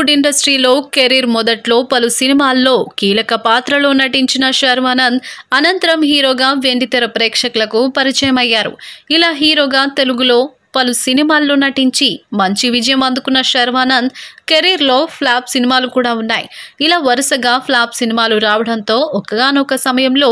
బాలీవుడ్ ఇండస్ట్రీలో కెరీర్ మొదట్లో పలు సినిమాల్లో కీలక పాత్రలో నటించిన శర్మానంద్ అనంతరం హీరోగా వెండితెర ప్రేక్షకులకు పరిచయం అయ్యారు ఇలా హీరోగా తెలుగులో పలు సినిమాల్లో నటించి మంచి విజయం అందుకున్న శర్వానంద్ కెరీర్లో ఫ్లాప్ సినిమాలు కూడా ఉన్నాయి ఇలా వరుసగా ఫ్లాప్ సినిమాలు రావడంతో ఒకగానొక సమయంలో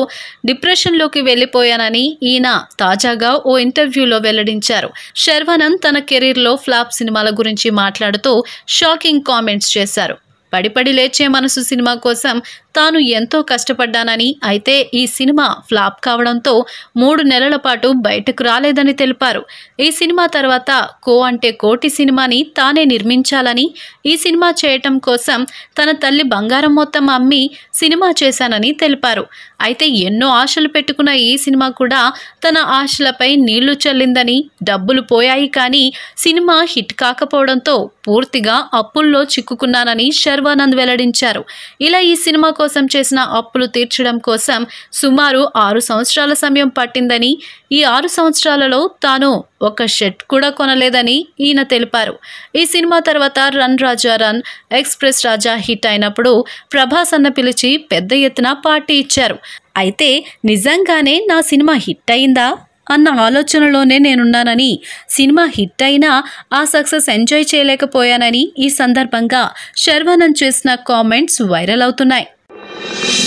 డిప్రెషన్లోకి వెళ్ళిపోయానని ఈయన తాజాగా ఓ ఇంటర్వ్యూలో వెల్లడించారు శర్వానంద్ తన కెరీర్లో ఫ్లాప్ సినిమాల గురించి మాట్లాడుతూ షాకింగ్ కామెంట్స్ చేశారు పడిపడి లేచే మనసు సినిమా కోసం తాను ఎంతో కష్టపడ్డానని అయితే ఈ సినిమా ఫ్లాప్ కావడంతో మూడు నెలల పాటు బయటకు రాలేదని తెలిపారు ఈ సినిమా తర్వాత కో అంటే కోటి సినిమాని తానే నిర్మించాలని ఈ సినిమా చేయటం కోసం తన తల్లి బంగారం మొత్తం అమ్మి సినిమా చేశానని తెలిపారు అయితే ఎన్నో ఆశలు పెట్టుకున్న ఈ సినిమా కూడా తన ఆశలపై నీళ్లు చల్లిందని డబ్బులు పోయాయి కానీ సినిమా హిట్ కాకపోవడంతో పూర్తిగా అప్పుల్లో చిక్కుకున్నానని శర్వానంద్ వెల్లడించారు ఇలా ఈ సినిమా కోసం చేసిన అప్పులు తీర్చడం కోసం సుమారు ఆరు సంవత్సరాల సమయం పట్టిందని ఈ ఆరు సంవత్సరాలలో తాను ఒక షెట్ కూడా కొనలేదని ఈయన తెలిపారు ఈ సినిమా తర్వాత run Raja run express Raja hit అయినప్పుడు ప్రభాస్ అన్న పిలిచి పెద్ద ఎత్తున పార్టీ ఇచ్చారు అయితే నిజంగానే నా సినిమా హిట్ అయిందా అన్న ఆలోచనలోనే నేనున్నానని సినిమా హిట్ అయినా ఆ సక్సెస్ ఎంజాయ్ చేయలేకపోయానని ఈ సందర్భంగా శర్వానంద్ చేసిన కామెంట్స్ వైరల్ అవుతున్నాయి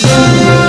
you.